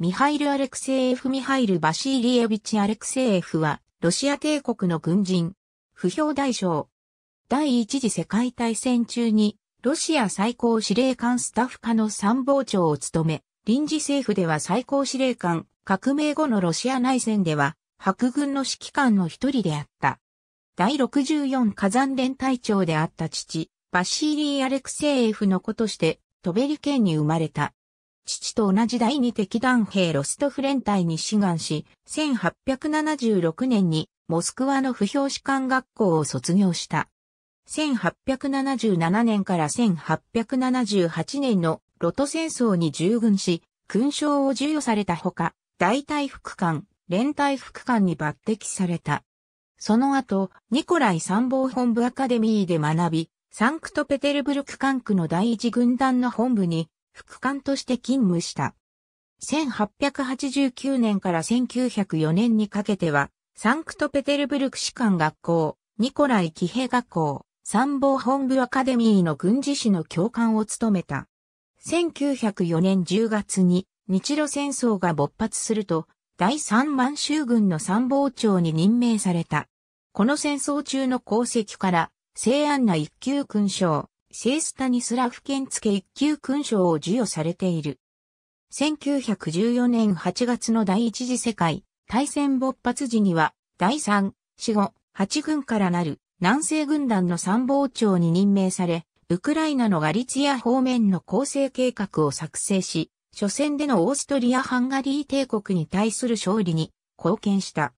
ミハイル・アレクセイエフ・ミハイル・バシーリエビチ・アレクセイエフは、ロシア帝国の軍人、不評大将。第一次世界大戦中に、ロシア最高司令官スタッフ課の参謀長を務め、臨時政府では最高司令官、革命後のロシア内戦では、白軍の指揮官の一人であった。第64火山連隊長であった父、バシーリー・アレクセイエフの子として、トベリ県に生まれた。父と同じ第二敵団兵ロストフ連隊に志願し、1876年にモスクワの不評士官学校を卒業した。1877年から1878年のロト戦争に従軍し、勲章を授与されたほか、大隊副官、連隊副官に抜擢された。その後、ニコライ参謀本部アカデミーで学び、サンクトペテルブルク管区の第一軍団の本部に副官として勤務した。1889年から1904年にかけては、サンクトペテルブルク士官学校、ニコライ騎兵学校、参謀本部アカデミーの軍事士の教官を務めた。1904年10月に日露戦争が勃発すると、第三満州軍の参謀長に任命された。この戦争中の功績から、西安な一級勲章、セースタニスラフ県付一級勲章を授与されている。1914年8月の第一次世界大戦勃発時には、第3、4、5、8軍からなる南西軍団の参謀長に任命され、ウクライナのガリツィア方面の構成計画を作成し、初戦でのオーストリア・ハンガリー帝国に対する勝利に貢献した。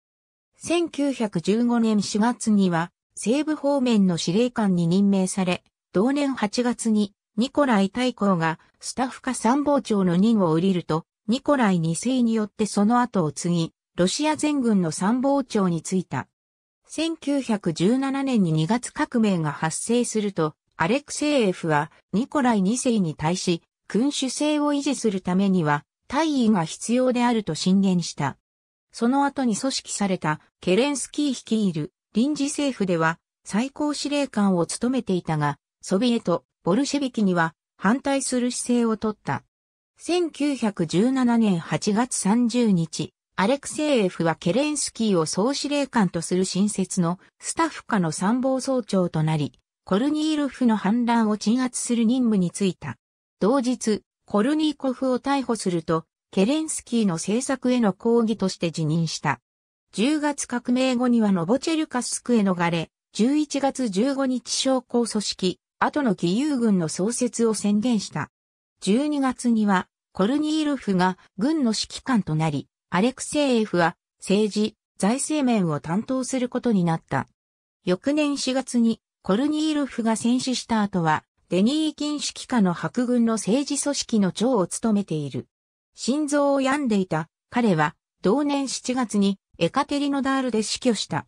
1915年4月には、西部方面の司令官に任命され、同年8月にニコライ大公がスタッフカ参謀長の任を降りると、ニコライ2世によってその後を継ぎ、ロシア全軍の参謀長に就いた。1917年に2月革命が発生すると、アレクセーエフはニコライ2世に対し、君主制を維持するためには、大位が必要であると進言した。その後に組織されたケレンスキー率いる臨時政府では最高司令官を務めていたが、ソビエト、ボルシェビキには反対する姿勢をとった。1917年8月30日、アレクセイエフはケレンスキーを総司令官とする新設のスタッフ下の参謀総長となり、コルニールフの反乱を鎮圧する任務に就いた。同日、コルニーコフを逮捕すると、ケレンスキーの政策への抗議として辞任した。10月革命後にはノボチェルカスクへ逃れ、11月15日商工組織、後の義勇軍の創設を宣言した。12月には、コルニールフが軍の指揮官となり、アレクセイフは政治、財政面を担当することになった。翌年4月にコルニールフが戦死した後は、デニー・キン指揮下の白軍の政治組織の長を務めている。心臓を病んでいた彼は、同年7月にエカテリノダールで死去した。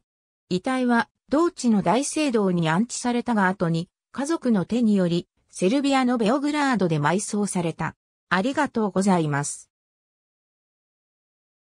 遺体は、同地の大聖堂に安置されたが後に、家族の手により、セルビアのベオグラードで埋葬された。ありがとうございます。